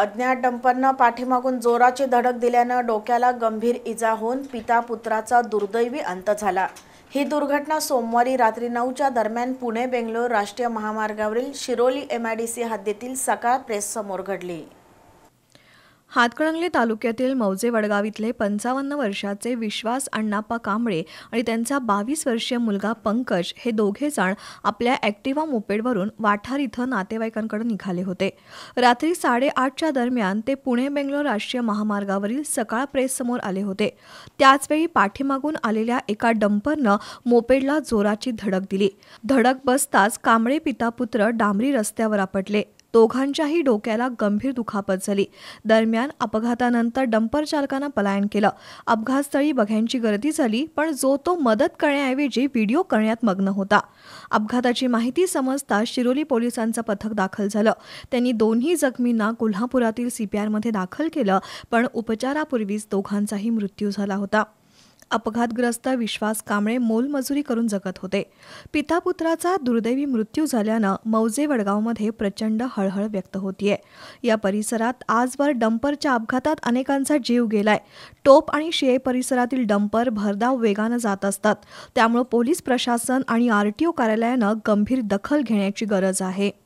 अज्ञात डंपरनं पाठीमागून जोराची धडक दिल्यानं डोक्याला गंभीर इजा होऊन पिता पुत्राचा दुर्दैवी अंत झाला ही दुर्घटना सोमवारी रात्री नऊच्या दरम्यान पुणे बेंगलोर राष्ट्रीय महामार्गावरील शिरोली सी हद्दीतील सकाळ प्रेससमोर घडली हातकणंगले तालुक्यातील मौजे वडगाव इथले पंचावन्न वर्षाचे विश्वास अण्णाप्पा कांबळे आणि त्यांचा बावीस वर्षीय मुलगा पंकज हे दोघे जण आपल्या ॲक्टिव्हा मोपेडवरून वाठार इथं नातेवाईकांकडे निघाले होते रात्री साडेआठच्या दरम्यान ते पुणे बेंगलोर राष्ट्रीय महामार्गावरील सकाळ प्रेस समोर आले होते त्याचवेळी पाठीमागून आलेल्या एका डंपरनं मोपेडला जोराची धडक दिली धडक बसताच कांबळे पिता पुत्र डांबरी रस्त्यावर आपटले दोघांच्याही डोक्याला गंभीर दुखापत झाली दरम्यान अपघातानंतर डंपर चालकानं पलायन केलं अपघातस्थळी बघ्यांची गर्दी झाली पण जो तो मदत करण्याऐवजी व्हिडिओ करण्यात मग्न होता अपघाताची माहिती समजता शिरोली पोलिसांचं पथक दाखल झालं त्यांनी दोन्ही जखमींना कोल्हापुरातील सीपीआरमध्ये दाखल केलं पण उपचारापूर्वीच दोघांचाही मृत्यू झाला होता अपघातग्रस्त विश्वास कांबळे मोलमजुरी करून जगत होते पिता पुत्राचा दुर्दैवी मृत्यू झाल्यानं मौजे वडगावमध्ये प्रचंड हळहळ व्यक्त होतीये या परिसरात आजवर डंपरच्या अपघातात अनेकांचा जीव गेलाय टोप आणि शिये परिसरातील डंपर भरधाव वेगानं जात असतात त्यामुळे पोलीस प्रशासन आणि आरटीओ कार्यालयानं गंभीर दखल घेण्याची गरज आहे